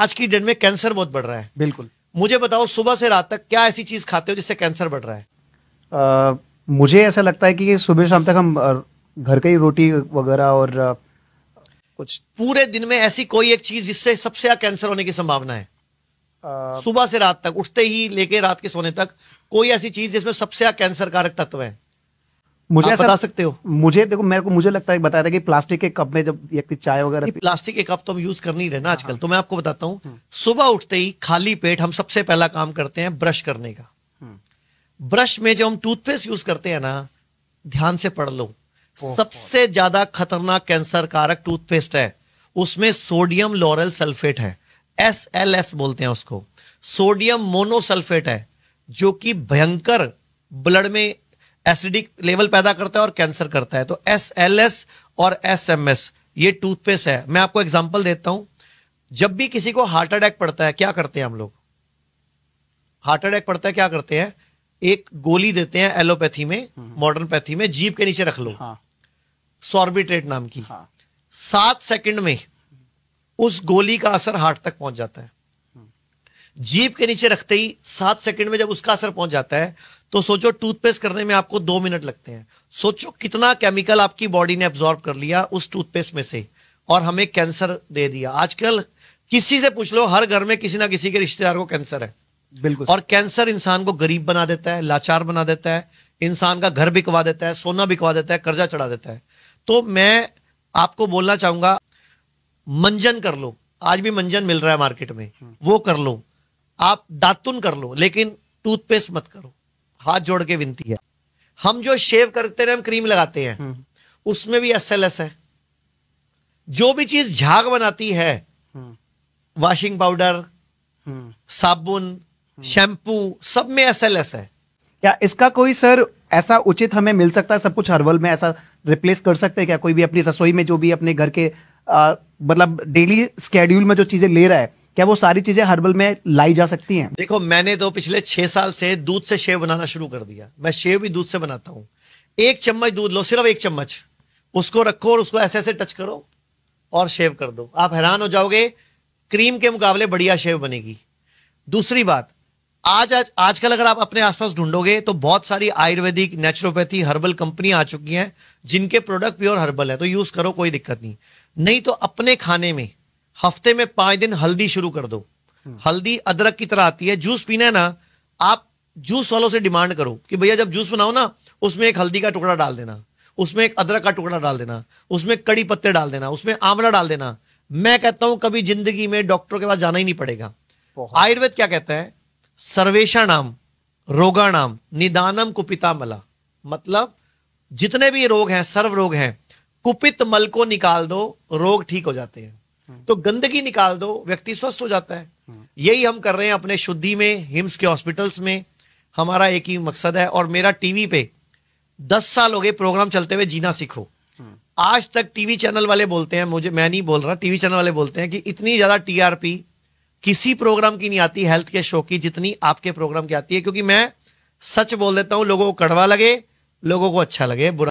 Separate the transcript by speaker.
Speaker 1: आज की डेट में कैंसर बहुत बढ़ रहा है बिल्कुल मुझे बताओ सुबह से रात तक क्या ऐसी चीज खाते हो जिससे कैंसर बढ़ रहा है
Speaker 2: आ, मुझे ऐसा लगता है कि सुबह शाम तक हम घर का ही रोटी वगैरह और
Speaker 1: कुछ पूरे दिन में ऐसी कोई एक चीज जिससे सबसे कैंसर होने की संभावना है सुबह से रात तक उठते ही लेके रात के सोने तक कोई ऐसी चीज जिसमें सबसे कैंसर कारक तत्व है मुझे आप बता
Speaker 2: सकते हो मुझे देखो मेरे को मुझे लगता
Speaker 1: है बताया था कि प्लास्टिक के कप में जब व्यक्ति चाय वगैरह प्लास्टिक के कप तो हम यूज कर नहीं रहे ना आजकल हाँ। तो मैं आपको बताता हूँ हम्म। सुबह उठते ही खाली पेट हम सबसे पहला काम करते हैं ब्रश करने का हम्म। ब्रश में जो हम टूथपेस्ट यूज करते हैं ना ध्यान से पढ़ लो सबसे ज्यादा खतरनाक कैंसर कारक टूथपेस्ट है उसमें सोडियम लॉरल सल्फेट है एस एल एस बोलते हैं उसको सोडियम मोनोसल्फेट है जो कि भयंकर ब्लड में एसिडिक लेवल पैदा करता है और कैंसर करता है तो एस एल एस और एस एम एस ये टूथपेस्ट है मैं आपको एग्जाम्पल देता हूं जब भी किसी को हार्ट अटैक पड़ता है क्या करते हैं हम लोग हार्ट अटैक पड़ता है क्या करते हैं एक गोली देते हैं एलोपैथी में मॉडर्न हम्म। पैथी में जीप के नीचे रख लो हाँ। सॉर्बिट्रेट नाम की हाँ। सात सेकंड में उस गोली का असर हार्ट तक पहुंच जाता है हम्म। जीप के नीचे रखते ही सात सेकंड में जब उसका असर पहुंच जाता है तो सोचो टूथपेस्ट करने में आपको दो मिनट लगते हैं सोचो कितना केमिकल आपकी बॉडी ने एब्जॉर्ब कर लिया उस टूथपेस्ट में से और हमें कैंसर दे दिया आजकल किसी से पूछ लो हर घर में किसी ना किसी के रिश्तेदार को कैंसर है बिल्कुल और कैंसर इंसान को गरीब बना देता है लाचार बना देता है इंसान का घर बिकवा देता है सोना बिकवा देता है कर्जा चढ़ा देता है तो मैं आपको बोलना चाहूंगा मंजन कर लो आज भी मंजन मिल रहा है मार्केट में वो कर लो आप दातुन कर लो लेकिन टूथपेस्ट मत करो हाथ जोड़ के विनती है हम जो शेव करते हैं हम क्रीम लगाते हैं हम्म। उसमें भी एस एल एस है जो भी चीज झाग बनाती है वॉशिंग हम्म। पाउडर हम्म। साबुन शैम्पू सब में एस एल एस है
Speaker 2: क्या इसका कोई सर ऐसा उचित हमें मिल सकता है सब कुछ हर्बल में ऐसा रिप्लेस कर सकते हैं क्या कोई भी अपनी रसोई में जो भी अपने घर के मतलब डेली स्केड्यूल में जो चीज़ें ले रहा है क्या वो सारी चीजें हर्बल में लाई जा सकती हैं
Speaker 1: देखो मैंने तो पिछले छह साल से दूध से शेव बनाना शुरू कर दिया मैं शेव भी दूध से बनाता हूँ एक चम्मच दूध लो सिर्फ एक चम्मच उसको रखो और उसको ऐसे ऐसे टच करो और शेव कर दो आप हैरान हो जाओगे क्रीम के मुकाबले बढ़िया शेव बनेगी दूसरी बात आज आज आजकल अगर आप अपने आसपास ढूंढोगे तो बहुत सारी आयुर्वेदिक नेचुरोपैथी हर्बल कंपनियां आ चुकी हैं जिनके प्रोडक्ट प्योर हर्बल है तो यूज करो कोई दिक्कत नहीं नहीं तो अपने खाने में हफ्ते में पांच दिन हल्दी शुरू कर दो हल्दी अदरक की तरह आती है जूस पीना है ना आप जूस वालों से डिमांड करो कि भैया जब जूस बनाओ ना उसमें एक हल्दी का टुकड़ा डाल देना उसमें एक अदरक का टुकड़ा डाल देना उसमें कड़ी पत्ते डाल देना उसमें आंवला डाल देना मैं कहता हूं कभी जिंदगी में डॉक्टर के पास जाना ही नहीं पड़ेगा आयुर्वेद क्या कहता है सर्वेशा नाम रोगा नाम निदानम कुपिता मला मतलब जितने भी रोग हैं सर्व रोग हैं कुपित मल को निकाल दो रोग ठीक हो जाते हैं तो गंदगी निकाल दो व्यक्ति स्वस्थ हो जाता है यही हम कर रहे हैं अपने शुद्धि में हिम्स के हॉस्पिटल्स में हमारा एक ही मकसद है और मेरा टीवी पे दस साल हो गए प्रोग्राम चलते हुए जीना सीखो आज तक टीवी चैनल वाले बोलते हैं मुझे मैं नहीं बोल रहा टीवी चैनल वाले बोलते हैं कि इतनी ज्यादा टीआरपी किसी प्रोग्राम की नहीं आती हेल्थ के शो की जितनी आपके प्रोग्राम की आती है क्योंकि मैं सच बोल देता हूं लोगों को कड़वा लगे लोगों को अच्छा लगे बुरा